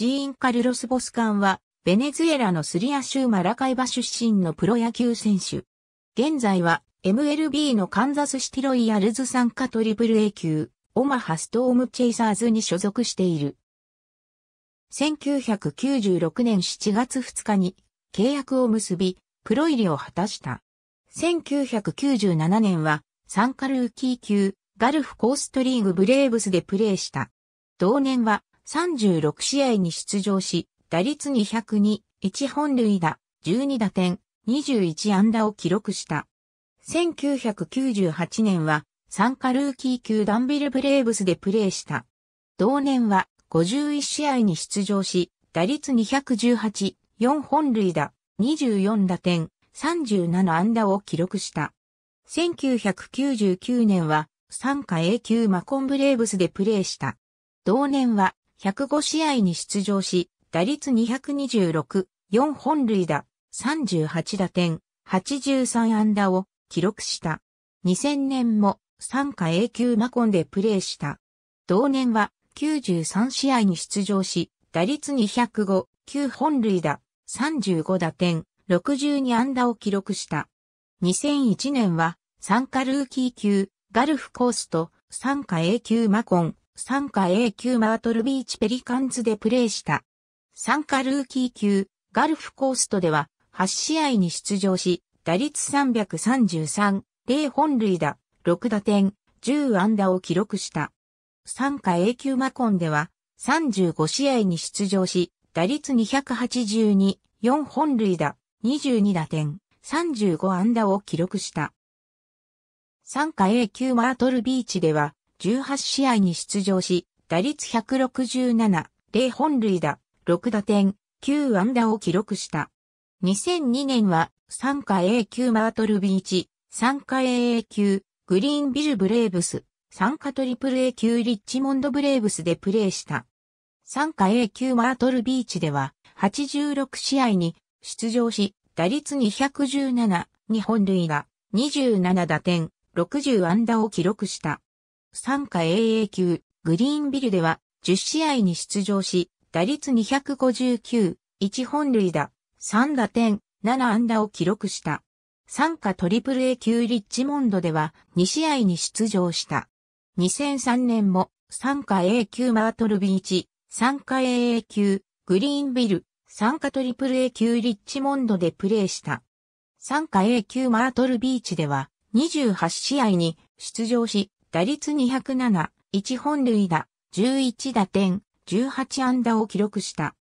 ジーン・カルロス・ボスカンは、ベネズエラのスリア州マラカイバ出身のプロ野球選手。現在は MLB のカンザスシティロイヤルズ参加トリプル A 級、オマハストームチェイサーズに所属している。1996年7月2日に契約を結び、プロ入りを果たした。1997年はサンカルーキー級、ガルフコーストリーグブレーブスでプレーした。同年は36試合に出場し、打率202、1本塁打、12打点、21安打を記録した。1998年は、参加ルーキー級ダンビルブレーブスでプレーした。同年は、51試合に出場し、打率218、4本塁打、24打点、37安打を記録した。1999年は、参加 A 級マコンブレーブスでプレーした。同年は、105試合に出場し、打率226、4本塁打、38打点、83安打を記録した。2000年も参加 A 級マコンでプレーした。同年は93試合に出場し、打率205、9本塁打、35打点、62安打を記録した。2001年は参加ルーキー級、ガルフコースと参加 A 級マコン、参加 A 級マートルビーチペリカンズでプレーした。参加ルーキー級、ガルフコーストでは8試合に出場し、打率333、0本塁打、6打点、10安打を記録した。参加 A 級マコンでは35試合に出場し、打率282、4本塁打、22打点、35安打を記録した。参加 A 級マートルビーチでは18試合に出場し、打率167、0本塁打、6打点、9安打を記録した。2002年は、参加 A 級マートルビーチ、参加 AA 級、グリーンビルブレーブス、参加トリプル A 級リッチモンドブレーブスでプレーした。参加 A 級マートルビーチでは、86試合に出場し、打率217、2本塁打、27打点、60安打を記録した。参加 AA 級、グリーンビルでは、10試合に出場し、打率259、1本塁打、3打点、7安打を記録した。参加トリプル A 級リッチモンドでは2試合に出場した。2003年も参加 A 級マートルビーチ、参加 AA 級、グリーンビル、参加トリプル A 級リッチモンドでプレーした。参加 A 級マートルビーチでは28試合に出場し、打率207、1本塁打、11打点、18安打を記録した。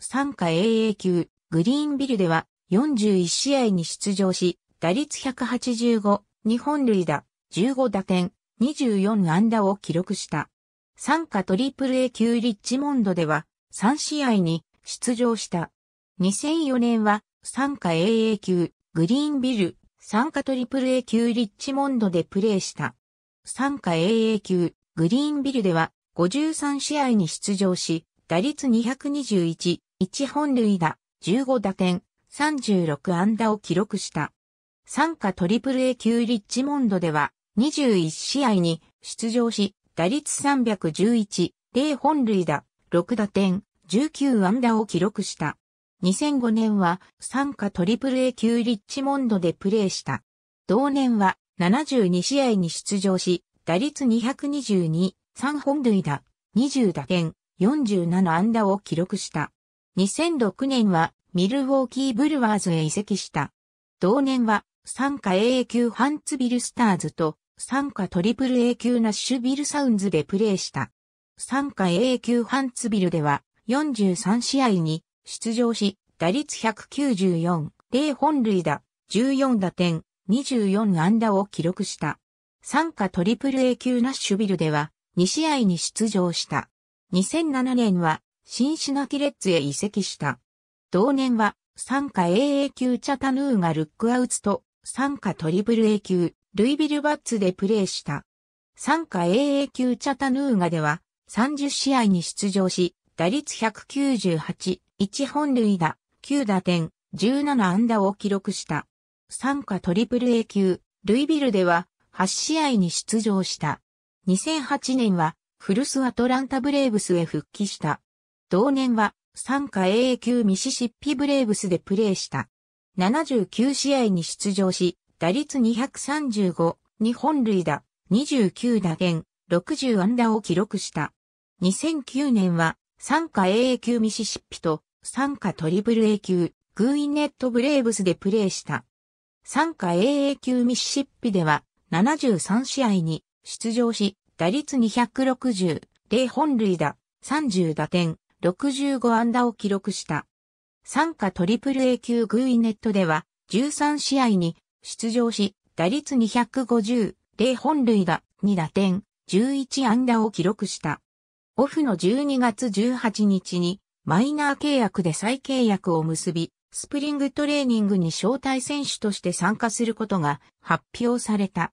参加 AA 級、グリーンビルでは41試合に出場し、打率185、2本塁打、15打点、24安打を記録した。参加 AAA 級リッチモンドでは3試合に出場した。2004年は参加 AA 級グリーンビル、参加 AAA 級リッチモンドでプレーした。参加 AA 級、グリーンビルでは53試合に出場し、打率221、1本塁打、15打点、36安打を記録した。参加 AAA 級リッチモンドでは21試合に出場し、打率311、0本塁打、6打点、19安打を記録した。2005年は参加 AAA 級リッチモンドでプレーした。同年は72試合に出場し、打率222、3本塁打、20打点、47安打を記録した。2006年はミルウォーキーブルワーズへ移籍した。同年は参加 AA 級ハンツビルスターズと参加トリプル A 級ナッシュビルサウンズでプレーした。参加 AA 級ハンツビルでは43試合に出場し、打率194、0本塁打、14打点、24安打を記録した。参加トリプル A 級ナッシュビルでは2試合に出場した。2007年はシンシナキレッツへ移籍した。同年は参加 AA 級チャタヌーがルックアウツと参加トリプル A 級ルイビルバッツでプレーした。参加 AA 級チャタヌーガでは30試合に出場し、打率198、1本塁打、9打点、17安打を記録した。参加トリプル A 級、ルイビルでは8試合に出場した。2008年はフルスアトランタブレーブスへ復帰した。同年は参加 AA 級ミシシッピブレーブスでプレーした。79試合に出場し、打率235、日本塁打、29打点、60安打を記録した。2009年は、参加 AA 級ミシシッピと、参加トリプル A 級、グーイネットブレーブスでプレーした。参加 AA 級ミシシッピでは73試合に出場し、打率260、0本塁打、30打点、65安打を記録した。参加 AAA 級グイネットでは13試合に出場し、打率250、0本塁打、2打点、11安打を記録した。オフの12月18日にマイナー契約で再契約を結び、スプリングトレーニングに招待選手として参加することが発表された。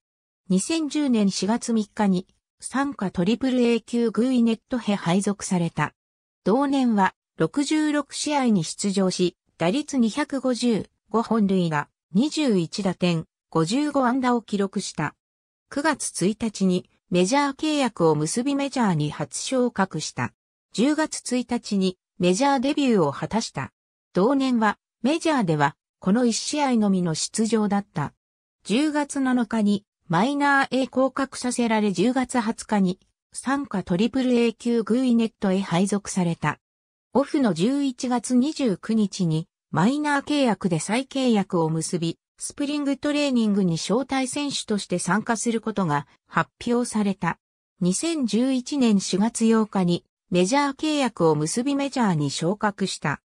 2010年4月3日に、参加トリプル A 級グイネットへ配属された。同年は66試合に出場し、打率255本類が21打点、55安打を記録した。9月1日にメジャー契約を結びメジャーに初昇格した。10月1日にメジャーデビューを果たした。同年はメジャーでは、この1試合のみの出場だった。10月7日にマイナー A 降格させられ10月20日に参加トリプル A 級グイネットへ配属された。オフの11月29日にマイナー契約で再契約を結び、スプリングトレーニングに招待選手として参加することが発表された。2011年4月8日にメジャー契約を結びメジャーに昇格した。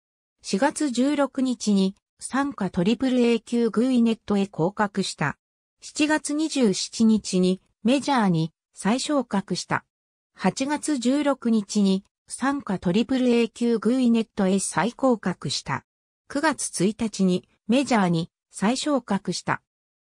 4月16日に、参加トリプル A 級グイネットへ降格した。7月27日にメジャーに再昇格した。8月16日に参加トリプル A 級グイネットへ再降格した。9月1日にメジャーに再昇格した。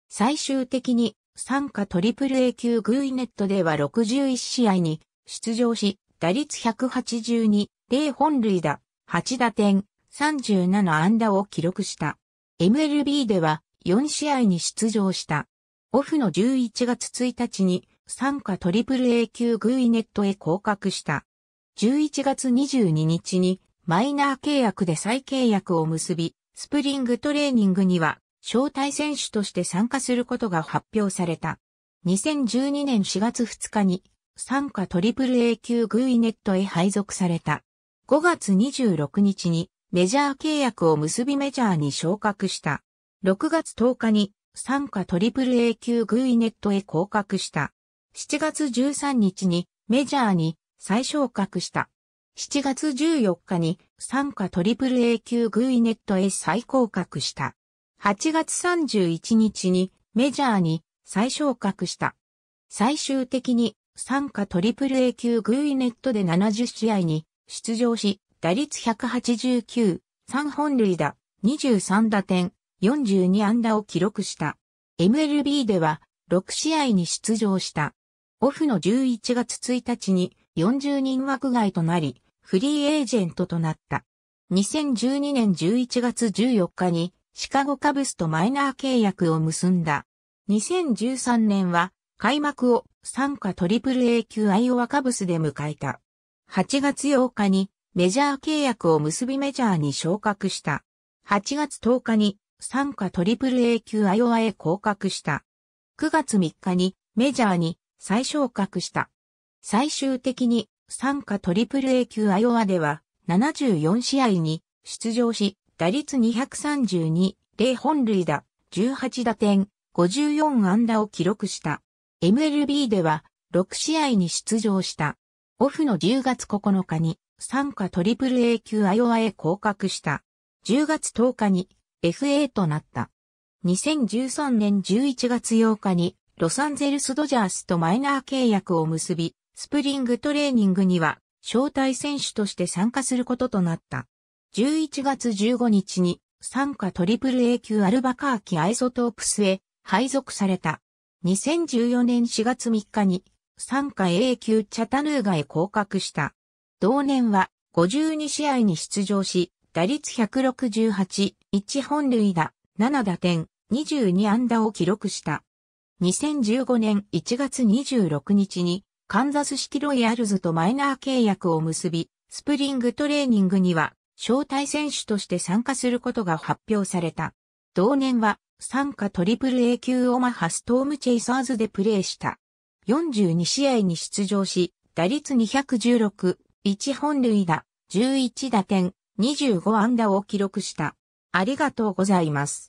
最終的に参加トリプル A 級グイネットでは61試合に出場し、打率182、0本塁打、8打点、37安打を記録した。MLB では4試合に出場した。オフの11月1日に参加 AAA 級グイネットへ降格した。11月22日にマイナー契約で再契約を結び、スプリングトレーニングには招待選手として参加することが発表された。2012年4月2日に参加プ a a 級グイネットへ配属された。5月26日にメジャー契約を結びメジャーに昇格した。6月10日に参加 AAA 級グイネットへ降格した。7月13日にメジャーに再昇格した。7月14日に参加 AAA 級グイネットへ再降格した。8月31日にメジャーに再昇格した。最終的に参加 AAA 級グイネットで70試合に出場し、打率189、3本塁打、23打点、42安打を記録した。MLB では6試合に出場した。オフの11月1日に40人枠外となり、フリーエージェントとなった。2012年11月14日にシカゴカブスとマイナー契約を結んだ。2013年は開幕を参加トリプル A 級アイオワカブスで迎えた。8月8日にメジャー契約を結びメジャーに昇格した。8月10日に、参加トリプル A 級アイオワへ降格した。9月3日に、メジャーに再昇格した。最終的に、参加トリプル A 級アイオワでは、74試合に出場し、打率232、0本塁打、18打点、54安打を記録した。MLB では6試合に出場した。オフの10月9日に参加 AAA 級アイオへ降格した。10月10日に FA となった。2013年11月8日にロサンゼルスドジャースとマイナー契約を結び、スプリングトレーニングには招待選手として参加することとなった。11月15日に参加プ a a 級アルバカーキアイソトープスへ配属された。2014年4月3日に参加 A 級チャタヌーガへ降格した。同年は52試合に出場し、打率168、1本塁打、7打点、22安打を記録した。2015年1月26日に、カンザスシティロイヤルズとマイナー契約を結び、スプリングトレーニングには、招待選手として参加することが発表された。同年は、参加トリプル A 級オマハストームチェイサーズでプレーした。42試合に出場し、打率216、1本塁打、11打点、25安打を記録した。ありがとうございます。